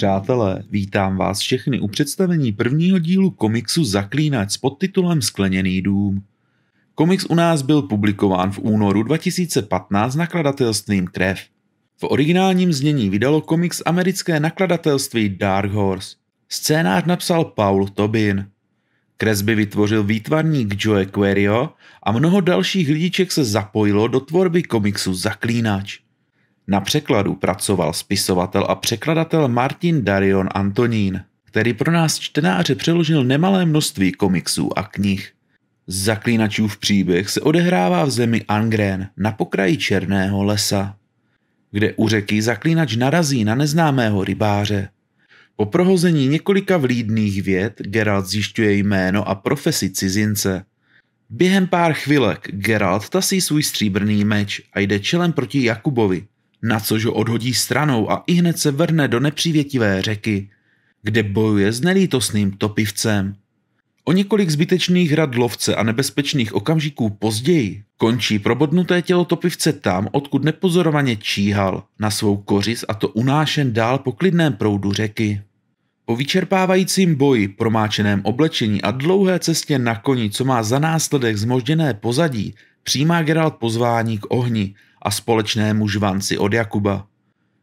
přátelé, vítám vás všechny u představení prvního dílu komiksu Zaklínač s podtitulem Skleněný dům. Komiks u nás byl publikován v únoru 2015 nakladatelstvím Krev. V originálním znění vydalo komiks americké nakladatelství Dark Horse. Scénář napsal Paul Tobin. Kresby vytvořil výtvarník Joe Querio a mnoho dalších lidiček se zapojilo do tvorby komiksu Zaklínač. Na překladu pracoval spisovatel a překladatel Martin Darion Antonín, který pro nás čtenáře přeložil nemalé množství komiksů a knih. Zaklínačův příběh se odehrává v zemi Angren, na pokraji Černého lesa, kde u řeky zaklínač narazí na neznámého rybáře. Po prohození několika vlídných věd Geralt zjišťuje jméno a profesi cizince. Během pár chvilek Geralt tasí svůj stříbrný meč a jde čelem proti Jakubovi, na což ho odhodí stranou a i hned se vrne do nepřívětivé řeky, kde bojuje s nelítosným topivcem. O několik zbytečných rad lovce a nebezpečných okamžiků později končí probodnuté tělo topivce tam, odkud nepozorovaně číhal na svou kořis a to unášen dál po klidném proudu řeky. Po vyčerpávajícím boji, promáčeném oblečení a dlouhé cestě na koni, co má za následek zmožděné pozadí, přijímá Geralt pozvání k ohni a společnému žvanci od Jakuba.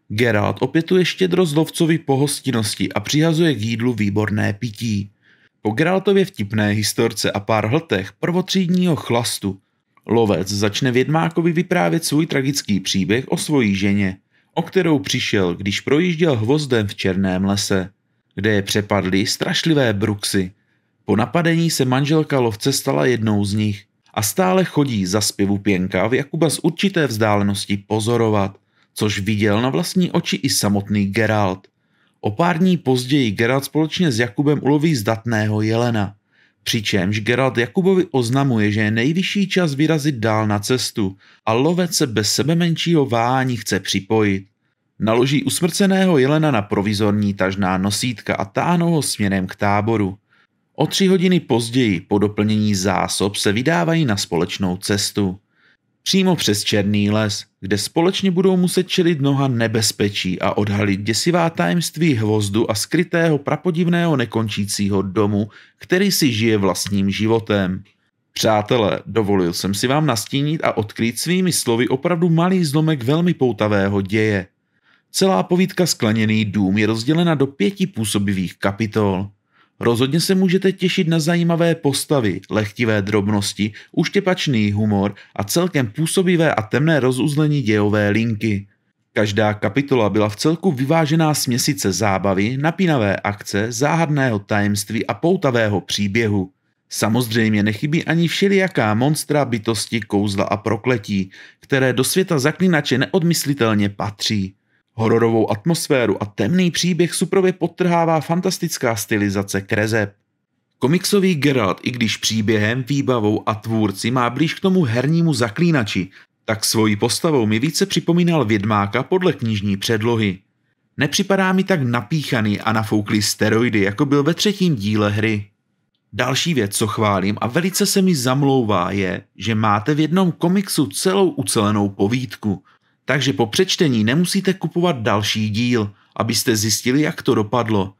Geralt opětuje štědro zlovcovi pohostinnosti a přihazuje k jídlu výborné pití. Po Geraltově vtipné historce a pár hltech prvotřídního chlastu lovec začne Vědmákovi vyprávět svůj tragický příběh o svojí ženě, o kterou přišel, když projížděl hvozdem v černém lese, kde je přepadly strašlivé bruxy. Po napadení se manželka lovce stala jednou z nich a stále chodí za zpěvu pěnka v Jakuba z určité vzdálenosti pozorovat, což viděl na vlastní oči i samotný Geralt. O pár dní později Geralt společně s Jakubem uloví zdatného jelena. Přičemž Geralt Jakubovi oznamuje, že je nejvyšší čas vyrazit dál na cestu a lovec se bez sebe menšího váhání chce připojit. Naloží usmrceného jelena na provizorní tažná nosítka a táhnou ho směrem k táboru. O tři hodiny později po doplnění zásob se vydávají na společnou cestu. Přímo přes Černý les, kde společně budou muset čelit mnoha nebezpečí a odhalit děsivá tajemství hvozdu a skrytého prapodivného nekončícího domu, který si žije vlastním životem. Přátelé, dovolil jsem si vám nastínit a odkrýt svými slovy opravdu malý zlomek velmi poutavého děje. Celá povídka Skleněný dům je rozdělena do pěti působivých kapitol – Rozhodně se můžete těšit na zajímavé postavy, lehtivé drobnosti, uštěpačný humor a celkem působivé a temné rozuzlení dějové linky. Každá kapitola byla v celku vyvážená směsice zábavy, napínavé akce, záhadného tajemství a poutavého příběhu. Samozřejmě nechybí ani všelijaká monstra, bytosti, kouzla a prokletí, které do světa zaklinače neodmyslitelně patří. Hororovou atmosféru a temný příběh suprově potrhává fantastická stylizace Krezeb. Komiksový Geralt, i když příběhem, výbavou a tvůrci má blíž k tomu hernímu zaklínači, tak svojí postavou mi více připomínal Vědmáka podle knižní předlohy. Nepřipadá mi tak napíchaný a nafouklý steroidy, jako byl ve třetím díle hry. Další věc, co chválím a velice se mi zamlouvá, je, že máte v jednom komiksu celou ucelenou povídku – takže po přečtení nemusíte kupovat další díl, abyste zjistili, jak to dopadlo.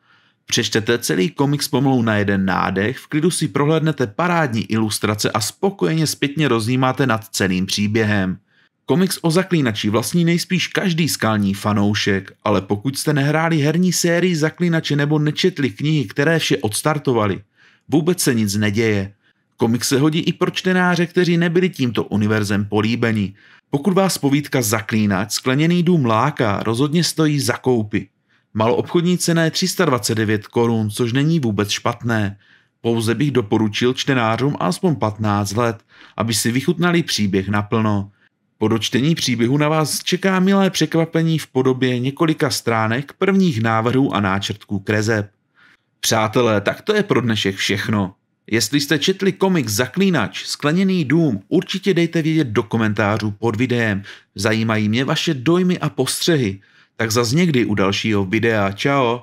Přečtete celý komiks pomalu na jeden nádech, v klidu si prohlédnete parádní ilustrace a spokojeně zpětně rozjímáte nad celým příběhem. Komiks o zaklínači vlastní nejspíš každý skalní fanoušek, ale pokud jste nehráli herní sérii zaklínače nebo nečetli knihy, které vše odstartovali, vůbec se nic neděje. Komik se hodí i pro čtenáře, kteří nebyli tímto univerzem políbeni, pokud vás povídka zaklínač, skleněný dům láká, rozhodně stojí za koupy. Maloobchodní cena je 329 korun, což není vůbec špatné. Pouze bych doporučil čtenářům alespoň 15 let, aby si vychutnali příběh naplno. Po dočtení příběhu na vás čeká milé překvapení v podobě několika stránek prvních návrhů a náčrtků krezeb. Přátelé, tak to je pro dnešek všechno. Jestli jste četli komik Zaklínač, Skleněný dům, určitě dejte vědět do komentářů pod videem. Zajímají mě vaše dojmy a postřehy. Tak zas někdy u dalšího videa. Čau!